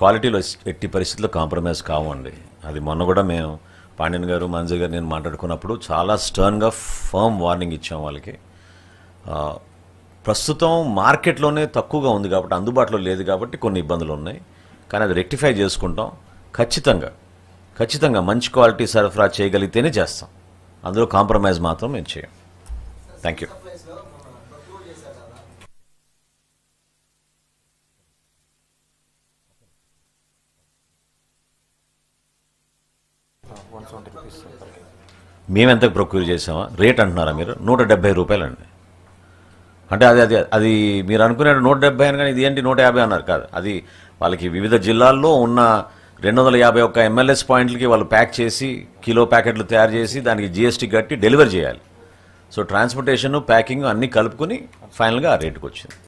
క్వాలిటీలో ఎట్టి పరిస్థితుల్లో కాంప్రమైజ్ కావండి అది మొన్న కూడా మేము పాండ్యన్ గారు మంజు గారు నేను మాట్లాడుకున్నప్పుడు చాలా స్టర్న్గా ఫర్మ్ వార్నింగ్ ఇచ్చాం వాళ్ళకి ప్రస్తుతం మార్కెట్లోనే తక్కువగా ఉంది కాబట్టి అందుబాటులో లేదు కాబట్టి కొన్ని ఇబ్బందులు ఉన్నాయి కానీ అది రెక్టిఫై చేసుకుంటాం ఖచ్చితంగా ఖచ్చితంగా మంచి క్వాలిటీ సరఫరా చేయగలిగితేనే చేస్తాం అందులో కాంప్రమైజ్ మాత్రం మేము చేయం థ్యాంక్ యూ ఎంత ప్రొక్యూర్ చేసామా రేట్ అంటున్నారా మీరు నూట డెబ్బై రూపాయలు అండి అంటే అది అది అది మీరు అనుకునే నూట డెబ్బై అని కానీ ఇది ఏంటి నూట యాభై అన్నారు కాదు అది వాళ్ళకి వివిధ జిల్లాల్లో ఉన్న రెండు వందల యాభై ఒక్క ఎమ్మెల్యేస్ పాయింట్లకి వాళ్ళు ప్యాక్ చేసి కిలో ప్యాకెట్లు తయారు చేసి దానికి జిఎస్టీ కట్టి డెలివరీ చేయాలి సో ట్రాన్స్పోర్టేషను ప్యాకింగ్ అన్నీ కలుపుకుని ఫైనల్గా ఆ రేటుకు వచ్చింది